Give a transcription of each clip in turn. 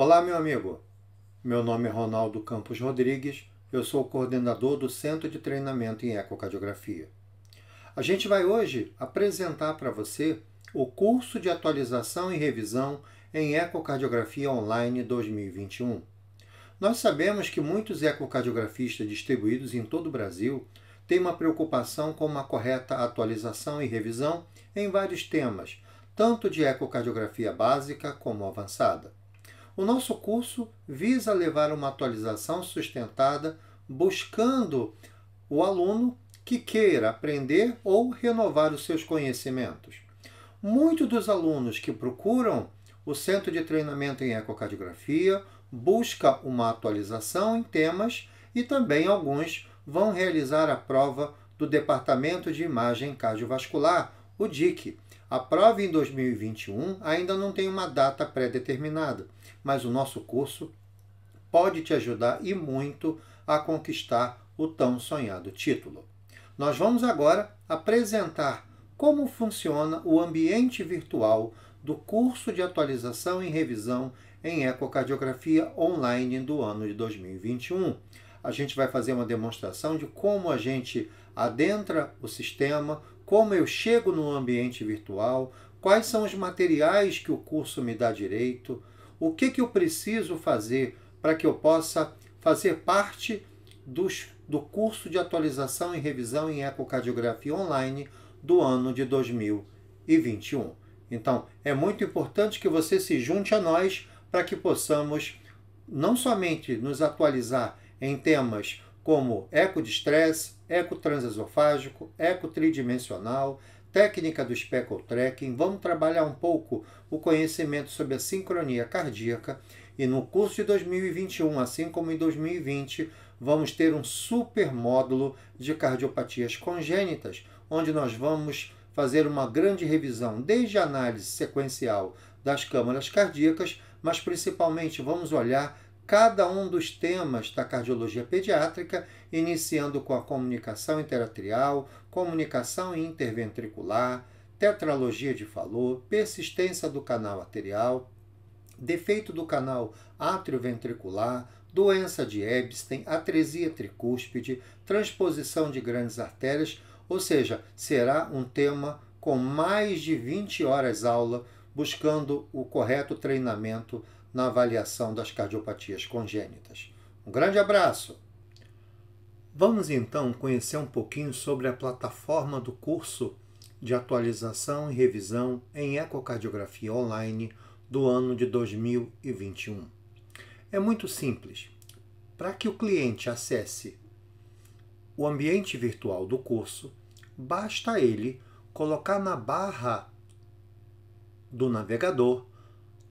Olá, meu amigo. Meu nome é Ronaldo Campos Rodrigues, eu sou coordenador do Centro de Treinamento em Ecocardiografia. A gente vai hoje apresentar para você o curso de atualização e revisão em Ecocardiografia Online 2021. Nós sabemos que muitos ecocardiografistas distribuídos em todo o Brasil têm uma preocupação com uma correta atualização e revisão em vários temas, tanto de ecocardiografia básica como avançada. O nosso curso visa levar uma atualização sustentada, buscando o aluno que queira aprender ou renovar os seus conhecimentos. Muitos dos alunos que procuram o Centro de Treinamento em Ecocardiografia busca uma atualização em temas e também alguns vão realizar a prova do Departamento de Imagem Cardiovascular, o DIC. A prova em 2021 ainda não tem uma data pré-determinada, mas o nosso curso pode te ajudar e muito a conquistar o tão sonhado título. Nós vamos agora apresentar como funciona o ambiente virtual do curso de atualização e revisão em ecocardiografia online do ano de 2021. A gente vai fazer uma demonstração de como a gente adentra o sistema, como eu chego no ambiente virtual, quais são os materiais que o curso me dá direito, o que, que eu preciso fazer para que eu possa fazer parte dos, do curso de atualização e revisão em ecocardiografia online do ano de 2021. Então, é muito importante que você se junte a nós para que possamos não somente nos atualizar em temas como eco de estresse, eco transesofágico, eco tridimensional, técnica do Speckle Tracking, vamos trabalhar um pouco o conhecimento sobre a sincronia cardíaca e no curso de 2021, assim como em 2020, vamos ter um super módulo de cardiopatias congênitas, onde nós vamos fazer uma grande revisão desde a análise sequencial das câmaras cardíacas, mas principalmente vamos olhar cada um dos temas da cardiologia pediátrica, iniciando com a comunicação interatrial, comunicação interventricular, tetralogia de Fallot, persistência do canal arterial, defeito do canal atrioventricular, doença de Ebstein atresia tricúspide, transposição de grandes artérias, ou seja, será um tema com mais de 20 horas aula, buscando o correto treinamento na avaliação das cardiopatias congênitas. Um grande abraço! Vamos então conhecer um pouquinho sobre a plataforma do curso de atualização e revisão em ecocardiografia online do ano de 2021. É muito simples. Para que o cliente acesse o ambiente virtual do curso, basta ele colocar na barra do navegador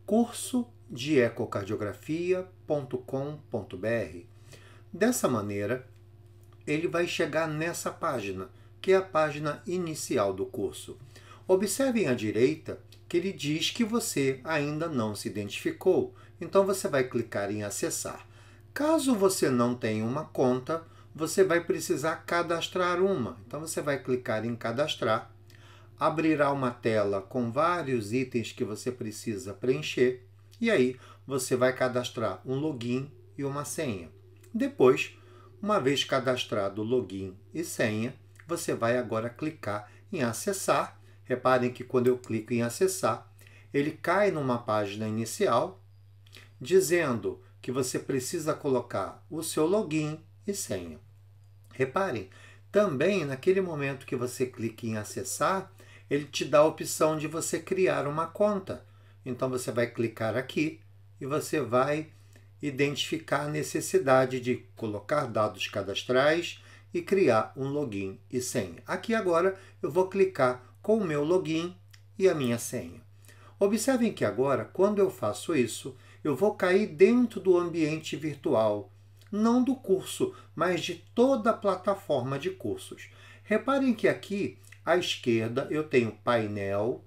curso de ecocardiografia.com.br. Dessa maneira, ele vai chegar nessa página, que é a página inicial do curso. Observem à direita que ele diz que você ainda não se identificou, então você vai clicar em acessar. Caso você não tenha uma conta, você vai precisar cadastrar uma. Então você vai clicar em cadastrar, abrirá uma tela com vários itens que você precisa preencher e aí você vai cadastrar um login e uma senha. Depois, uma vez cadastrado o login e senha, você vai agora clicar em acessar. Reparem que quando eu clico em acessar, ele cai numa página inicial dizendo que você precisa colocar o seu login e senha. Reparem, também naquele momento que você clica em acessar, ele te dá a opção de você criar uma conta. Então você vai clicar aqui e você vai identificar a necessidade de colocar dados cadastrais e criar um login e senha. Aqui agora eu vou clicar com o meu login e a minha senha. Observem que agora, quando eu faço isso, eu vou cair dentro do ambiente virtual, não do curso, mas de toda a plataforma de cursos. Reparem que aqui à esquerda eu tenho painel,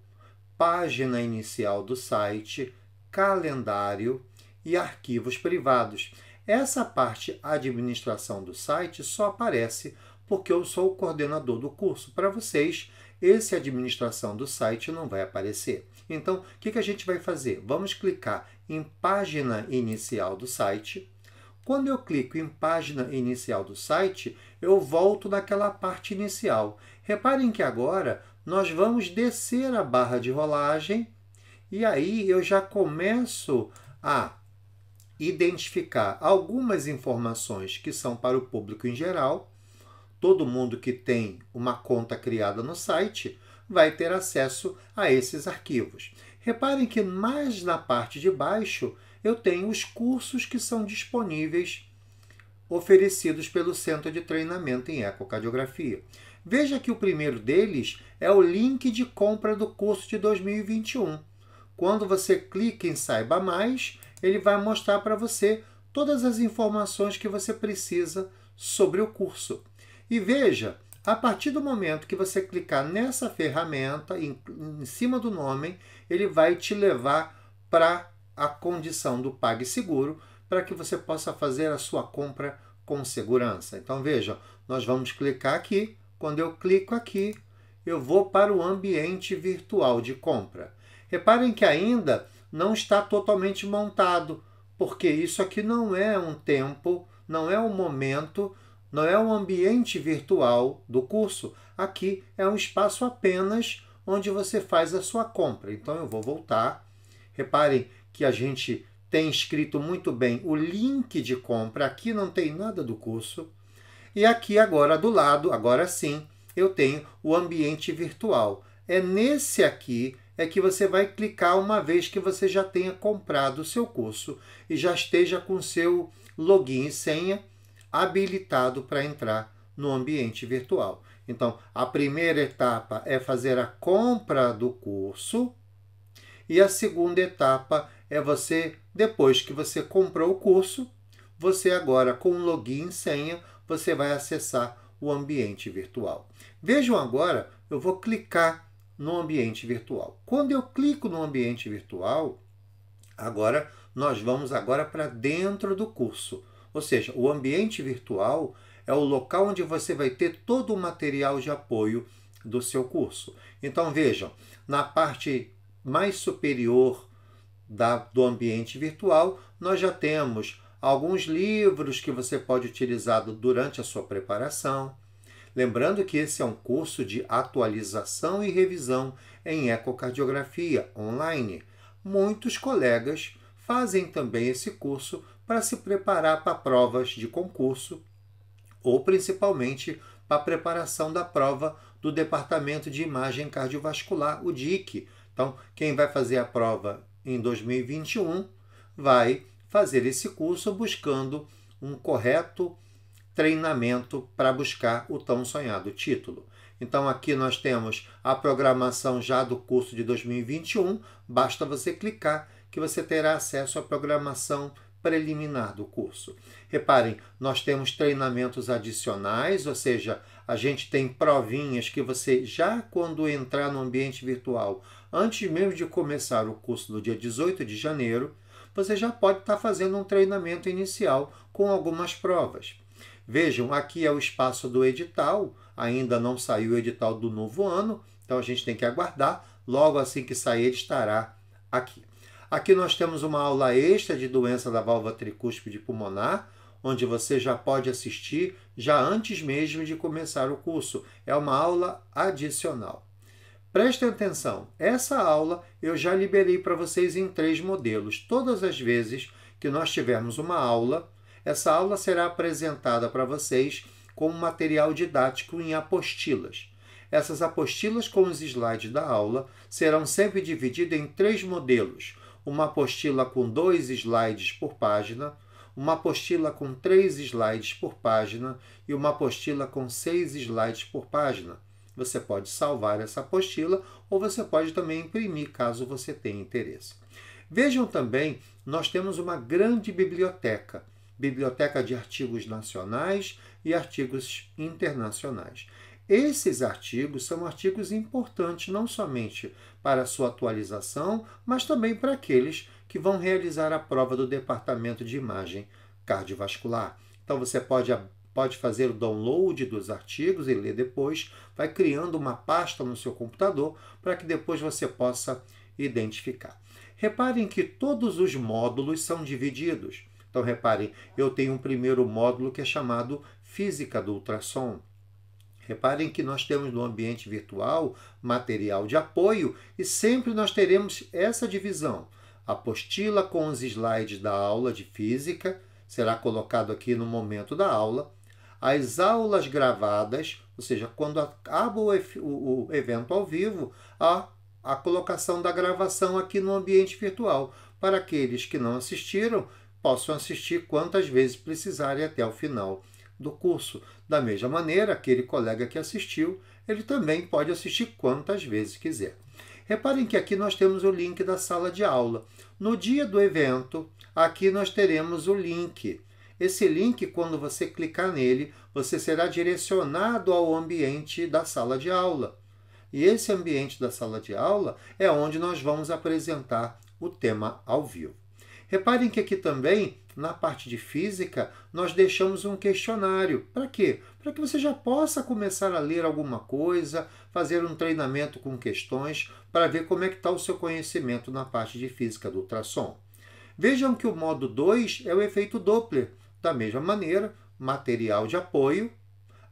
página inicial do site, calendário e arquivos privados. Essa parte administração do site só aparece porque eu sou o coordenador do curso. Para vocês, esse administração do site não vai aparecer. Então, o que, que a gente vai fazer? Vamos clicar em página inicial do site quando eu clico em página inicial do site, eu volto naquela parte inicial. Reparem que agora nós vamos descer a barra de rolagem e aí eu já começo a identificar algumas informações que são para o público em geral. Todo mundo que tem uma conta criada no site vai ter acesso a esses arquivos. Reparem que mais na parte de baixo eu tenho os cursos que são disponíveis oferecidos pelo Centro de Treinamento em Ecocardiografia. Veja que o primeiro deles é o link de compra do curso de 2021. Quando você clica em Saiba Mais, ele vai mostrar para você todas as informações que você precisa sobre o curso. E veja, a partir do momento que você clicar nessa ferramenta, em, em cima do nome, ele vai te levar para a condição do PagSeguro para que você possa fazer a sua compra com segurança. Então veja, nós vamos clicar aqui. Quando eu clico aqui, eu vou para o ambiente virtual de compra. Reparem que ainda não está totalmente montado, porque isso aqui não é um tempo, não é um momento, não é um ambiente virtual do curso. Aqui é um espaço apenas onde você faz a sua compra. Então eu vou voltar Reparem que a gente tem escrito muito bem o link de compra. Aqui não tem nada do curso. E aqui agora do lado, agora sim, eu tenho o ambiente virtual. É nesse aqui é que você vai clicar uma vez que você já tenha comprado o seu curso e já esteja com seu login e senha habilitado para entrar no ambiente virtual. Então, a primeira etapa é fazer a compra do curso e a segunda etapa é você, depois que você comprou o curso, você agora com login e senha, você vai acessar o ambiente virtual. Vejam agora, eu vou clicar no ambiente virtual. Quando eu clico no ambiente virtual, agora nós vamos agora para dentro do curso. Ou seja, o ambiente virtual é o local onde você vai ter todo o material de apoio do seu curso. Então vejam, na parte mais superior da, do ambiente virtual, nós já temos alguns livros que você pode utilizar durante a sua preparação. Lembrando que esse é um curso de atualização e revisão em ecocardiografia online. Muitos colegas fazem também esse curso para se preparar para provas de concurso ou principalmente para a preparação da prova do Departamento de Imagem Cardiovascular, o DIC, então, quem vai fazer a prova em 2021 vai fazer esse curso buscando um correto treinamento para buscar o tão sonhado título. Então aqui nós temos a programação já do curso de 2021, basta você clicar que você terá acesso à programação preliminar do curso. Reparem, nós temos treinamentos adicionais, ou seja, a gente tem provinhas que você já quando entrar no ambiente virtual antes mesmo de começar o curso no dia 18 de janeiro, você já pode estar fazendo um treinamento inicial com algumas provas. Vejam, aqui é o espaço do edital, ainda não saiu o edital do novo ano, então a gente tem que aguardar. Logo assim que sair, ele estará aqui. Aqui nós temos uma aula extra de doença da válvula tricúspide pulmonar, onde você já pode assistir já antes mesmo de começar o curso. É uma aula adicional. Prestem atenção, essa aula eu já liberei para vocês em três modelos. Todas as vezes que nós tivermos uma aula, essa aula será apresentada para vocês como material didático em apostilas. Essas apostilas com os slides da aula serão sempre divididas em três modelos: uma apostila com dois slides por página, uma apostila com três slides por página e uma apostila com seis slides por página você pode salvar essa apostila ou você pode também imprimir caso você tenha interesse. Vejam também, nós temos uma grande biblioteca, biblioteca de artigos nacionais e artigos internacionais. Esses artigos são artigos importantes não somente para sua atualização, mas também para aqueles que vão realizar a prova do Departamento de Imagem Cardiovascular. Então você pode pode fazer o download dos artigos e ler depois, vai criando uma pasta no seu computador para que depois você possa identificar. Reparem que todos os módulos são divididos. Então, reparem, eu tenho um primeiro módulo que é chamado Física do Ultrassom. Reparem que nós temos no ambiente virtual material de apoio e sempre nós teremos essa divisão. Apostila com os slides da aula de física será colocado aqui no momento da aula as aulas gravadas, ou seja, quando acaba o, o, evento ao vivo, a colocação da gravação aqui no ambiente virtual, para aqueles que não assistiram possam assistir quantas vezes precisarem até o final do curso. Da mesma maneira, aquele colega que assistiu, ele também pode assistir quantas vezes quiser. Reparem que aqui nós temos o link da sala de aula. No dia do evento, aqui nós teremos o link esse link, quando você clicar nele, você será direcionado ao ambiente da sala de aula. E esse ambiente da sala de aula é onde nós vamos apresentar o tema ao vivo. Reparem que aqui também, na parte de física, nós deixamos um questionário. Para quê? Para que você já possa começar a ler alguma coisa, fazer um treinamento com questões, para ver como é que está o seu conhecimento na parte de física do ultrassom. Vejam que o modo 2 é o efeito Doppler, da mesma maneira, material de apoio.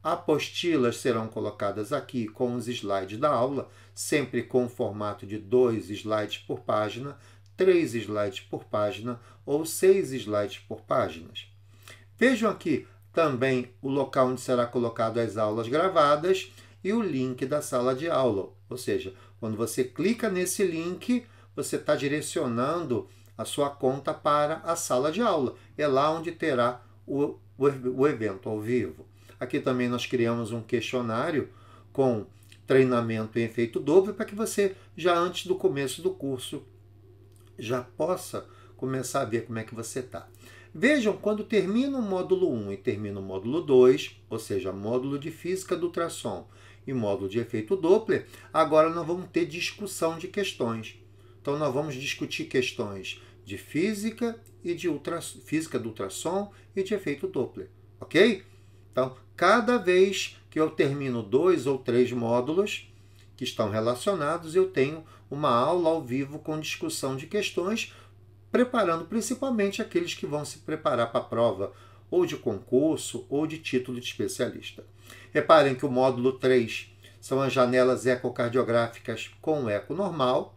Apostilas serão colocadas aqui com os slides da aula, sempre com o formato de dois slides por página, três slides por página ou seis slides por páginas. Vejam aqui também o local onde será colocado as aulas gravadas e o link da sala de aula. Ou seja, quando você clica nesse link, você está direcionando a sua conta para a sala de aula. É lá onde terá o, o, o evento ao vivo. Aqui também nós criamos um questionário com treinamento em efeito dobro para que você, já antes do começo do curso, já possa começar a ver como é que você está. Vejam, quando termina o módulo 1 e termina o módulo 2, ou seja, módulo de física do ultrassom e módulo de efeito Doppler, agora nós vamos ter discussão de questões. Então nós vamos discutir questões de física e de ultra, física do ultrassom e de efeito Doppler, ok? Então, cada vez que eu termino dois ou três módulos que estão relacionados, eu tenho uma aula ao vivo com discussão de questões, preparando principalmente aqueles que vão se preparar para a prova ou de concurso ou de título de especialista. Reparem que o módulo 3 são as janelas ecocardiográficas com eco normal.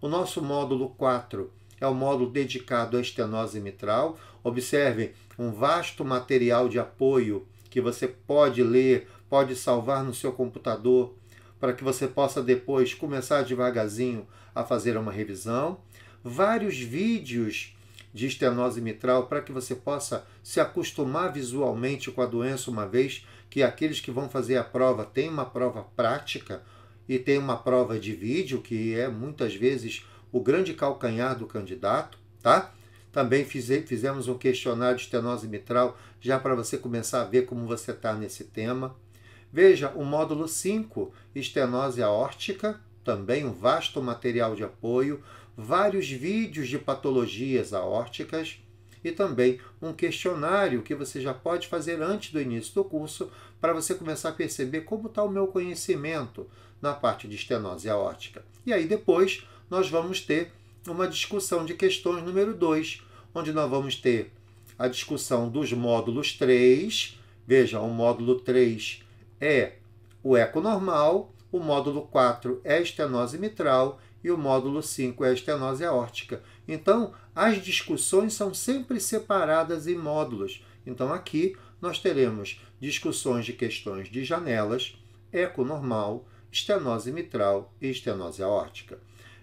O nosso módulo 4 é o módulo dedicado à estenose mitral. Observe um vasto material de apoio que você pode ler, pode salvar no seu computador, para que você possa depois começar devagarzinho a fazer uma revisão. Vários vídeos de estenose mitral para que você possa se acostumar visualmente com a doença, uma vez que aqueles que vão fazer a prova têm uma prova prática e tem uma prova de vídeo que é muitas vezes o grande calcanhar do candidato, tá? Também fizemos um questionário de estenose mitral já para você começar a ver como você está nesse tema. Veja o módulo 5, estenose aórtica, também um vasto material de apoio, vários vídeos de patologias aórticas e também um questionário que você já pode fazer antes do início do curso para você começar a perceber como está o meu conhecimento na parte de estenose aórtica. E aí depois nós vamos ter uma discussão de questões número 2, onde nós vamos ter a discussão dos módulos 3. Veja, o módulo 3 é o eco normal, o módulo 4 é a estenose mitral e o módulo 5 é a estenose aórtica. Então, as discussões são sempre separadas em módulos. Então, aqui nós teremos discussões de questões de janelas, eco normal, estenose mitral e estenose aórtica.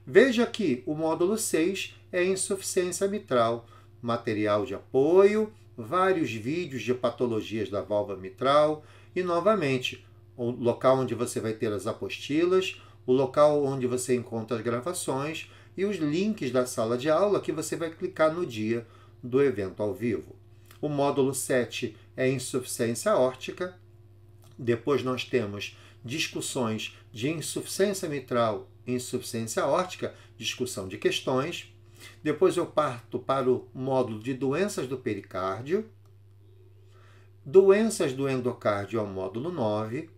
Veja que o módulo 6 é insuficiência mitral, material de apoio, vários vídeos de patologias da válvula mitral e, novamente, o local onde você vai ter as apostilas, o local onde você encontra as gravações e os links da sala de aula que você vai clicar no dia do evento ao vivo. O módulo 7 é insuficiência órtica. Depois nós temos discussões de insuficiência mitral e insuficiência aórtica, discussão de questões. Depois eu parto para o módulo de doenças do pericárdio. Doenças do endocárdio é o módulo 9.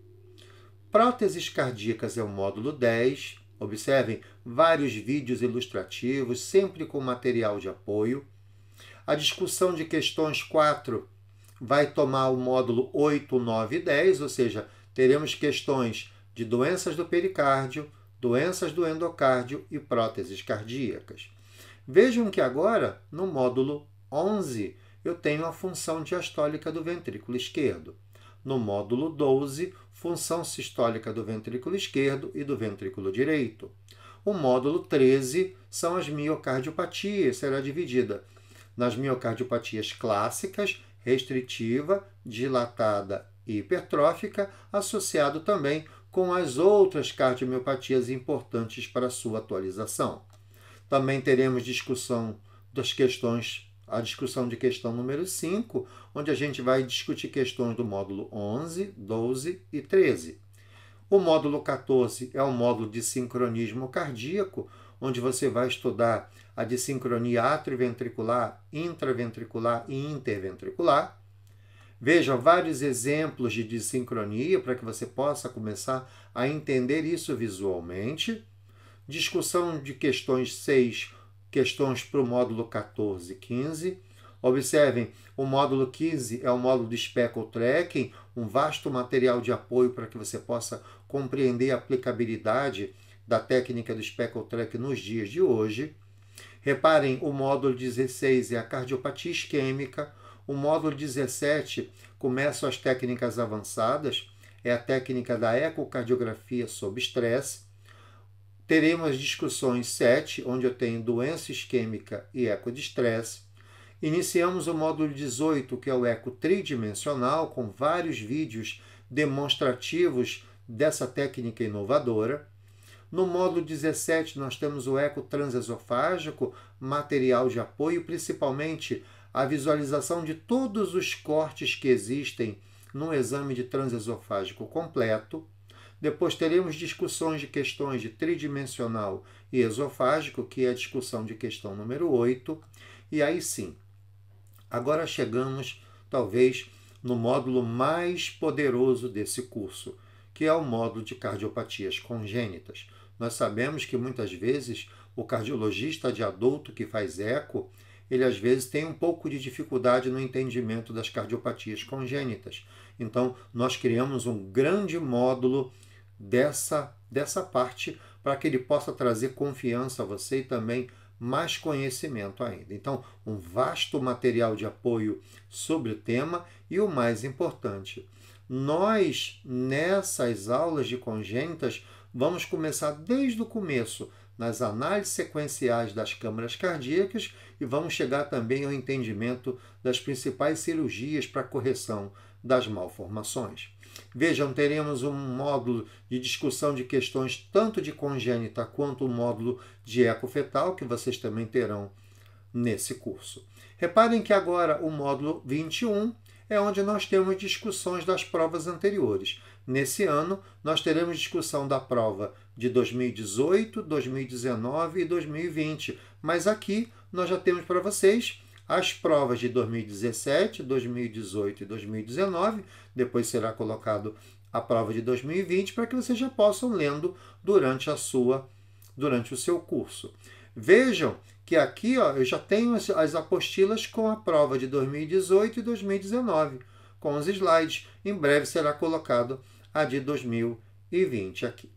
Próteses cardíacas é o módulo 10. Observem vários vídeos ilustrativos, sempre com material de apoio. A discussão de questões 4 vai tomar o módulo 8, 9 e 10, ou seja, teremos questões de doenças do pericárdio, doenças do endocárdio e próteses cardíacas. Vejam que agora, no módulo 11, eu tenho a função diastólica do ventrículo esquerdo. No módulo 12, função sistólica do ventrículo esquerdo e do ventrículo direito. O módulo 13 são as miocardiopatias, será dividida nas miocardiopatias clássicas, restritiva, dilatada hipertrófica, associado também com as outras cardiomiopatias importantes para sua atualização. Também teremos discussão das questões, a discussão de questão número 5, onde a gente vai discutir questões do módulo 11, 12 e 13. O módulo 14 é o módulo de sincronismo cardíaco, onde você vai estudar a sincronia atrioventricular, intraventricular e interventricular. Veja vários exemplos de desincronia para que você possa começar a entender isso visualmente. Discussão de questões 6, questões para o módulo 14 e 15. Observem, o módulo 15 é o módulo do Speckle Tracking, um vasto material de apoio para que você possa compreender a aplicabilidade da técnica do Speckle Track nos dias de hoje. Reparem, o módulo 16 é a cardiopatia isquêmica, o módulo 17 com as técnicas avançadas, é a técnica da ecocardiografia sob estresse. Teremos as discussões 7, onde eu tenho doença isquêmica e eco de estresse. Iniciamos o módulo 18, que é o eco tridimensional, com vários vídeos demonstrativos dessa técnica inovadora. No módulo 17, nós temos o eco transesofágico, material de apoio, principalmente a visualização de todos os cortes que existem num exame de transesofágico completo. Depois teremos discussões de questões de tridimensional e esofágico, que é a discussão de questão número 8. E aí sim, agora chegamos, talvez, no módulo mais poderoso desse curso, que é o módulo de cardiopatias congênitas. Nós sabemos que muitas vezes o cardiologista de adulto que faz eco ele às vezes tem um pouco de dificuldade no entendimento das cardiopatias congênitas. Então, nós criamos um grande módulo dessa, dessa parte para que ele possa trazer confiança a você e também mais conhecimento ainda. Então, um vasto material de apoio sobre o tema e o mais importante, nós nessas aulas de congênitas vamos começar desde o começo nas análises sequenciais das câmaras cardíacas e vamos chegar também ao entendimento das principais cirurgias para correção das malformações. Vejam, teremos um módulo de discussão de questões tanto de congênita quanto o um módulo de ecofetal, que vocês também terão nesse curso. Reparem que agora o módulo 21 é onde nós temos discussões das provas anteriores. Nesse ano, nós teremos discussão da prova de 2018, 2019 e 2020. Mas aqui nós já temos para vocês as provas de 2017, 2018 e 2019. Depois será colocado a prova de 2020 para que vocês já possam lendo durante a sua durante o seu curso. Vejam que aqui ó, eu já tenho as, apostilas com a prova de 2018 e 2019, com os slides. Em breve será colocado a de 2020 aqui.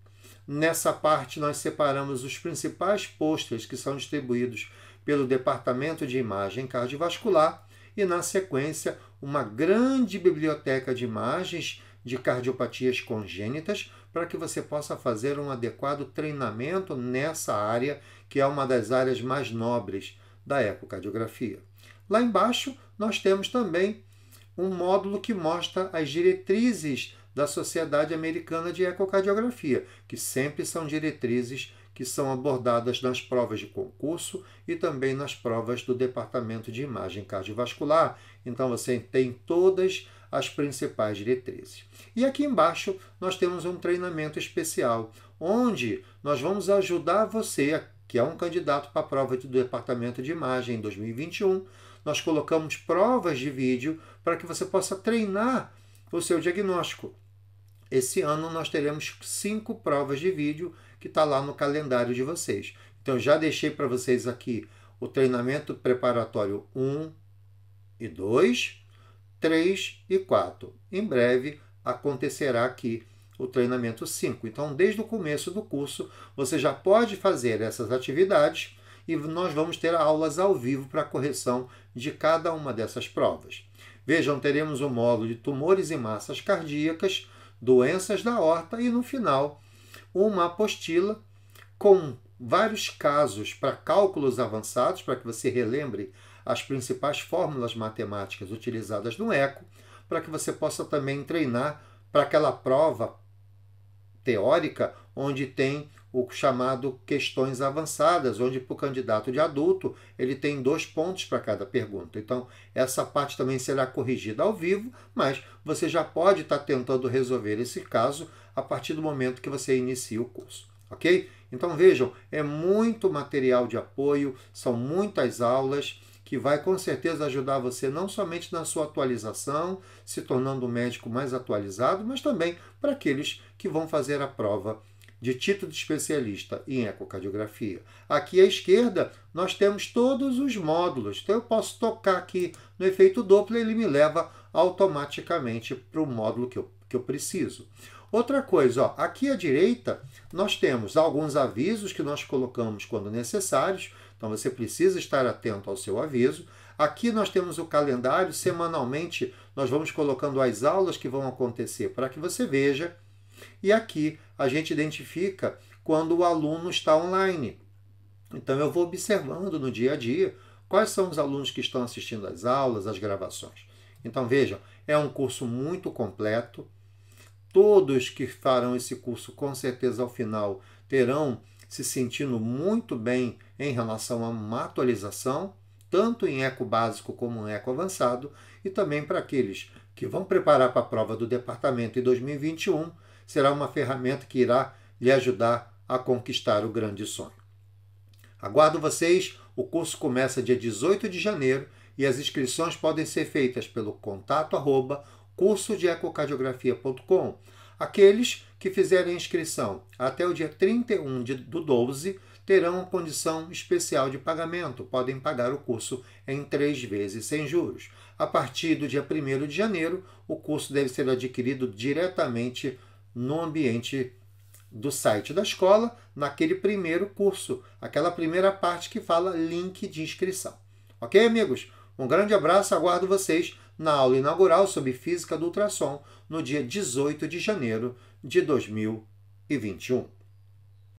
Nessa parte, nós separamos os principais pôsteres que são distribuídos pelo Departamento de Imagem Cardiovascular e, na sequência, uma grande biblioteca de imagens de cardiopatias congênitas para que você possa fazer um adequado treinamento nessa área, que é uma das áreas mais nobres da ecocardiografia. Lá embaixo, nós temos também um módulo que mostra as diretrizes da Sociedade Americana de Ecocardiografia, que sempre são diretrizes que são abordadas nas provas de concurso e também nas provas do Departamento de Imagem Cardiovascular. Então você tem todas as principais diretrizes. E aqui embaixo nós temos um treinamento especial, onde nós vamos ajudar você, que é um candidato para a prova do Departamento de Imagem em 2021. Nós colocamos provas de vídeo para que você possa treinar o seu diagnóstico. Esse ano nós teremos cinco provas de vídeo que está lá no calendário de vocês. Então já deixei para vocês aqui o treinamento preparatório 1 e 2, 3 e 4. Em breve acontecerá aqui o treinamento 5. Então, desde o começo do curso, você já pode fazer essas atividades e nós vamos ter aulas ao vivo para correção de cada uma dessas provas. Vejam, teremos o módulo de tumores e massas cardíacas, doenças da horta e no final uma apostila com vários casos para cálculos avançados, para que você relembre as principais fórmulas matemáticas utilizadas no ECO, para que você possa também treinar para aquela prova teórica onde tem o chamado questões avançadas, onde para o candidato de adulto ele tem dois pontos para cada pergunta. Então, essa parte também será corrigida ao vivo, mas você já pode estar tá tentando resolver esse caso a partir do momento que você inicia o curso, ok? Então vejam, é muito material de apoio, são muitas aulas que vai com certeza ajudar você não somente na sua atualização, se tornando um médico mais atualizado, mas também para aqueles que vão fazer a prova de título de especialista em ecocardiografia. Aqui à esquerda, nós temos todos os módulos. Então, eu posso tocar aqui no efeito Doppler e ele me leva automaticamente para o módulo que eu, que eu preciso. Outra coisa, ó, aqui à direita, nós temos alguns avisos que nós colocamos quando necessários. Então, você precisa estar atento ao seu aviso. Aqui nós temos o calendário, semanalmente nós vamos colocando as aulas que vão acontecer para que você veja e aqui a gente identifica quando o aluno está online. Então eu vou observando no dia a dia quais são os alunos que estão assistindo às aulas, às gravações. Então vejam, é um curso muito completo. Todos que farão esse curso, com certeza, ao final, terão se sentindo muito bem em relação a uma atualização, tanto em eco básico como em eco avançado, e também para aqueles que vão preparar para a prova do departamento em 2021 será uma ferramenta que irá lhe ajudar a conquistar o grande sonho. Aguardo vocês. O curso começa dia 18 de janeiro e as inscrições podem ser feitas pelo contato arroba cursodeecocardiografia.com. Aqueles que fizerem inscrição até o dia 31 de, do 12 terão uma condição especial de pagamento. Podem pagar o curso em três vezes sem juros. A partir do dia 1 de janeiro, o curso deve ser adquirido diretamente no ambiente do site da escola, naquele primeiro curso, aquela primeira parte que fala link de inscrição. Ok, amigos? Um grande abraço, aguardo vocês na aula inaugural sobre física do ultrassom no dia 18 de janeiro de 2021.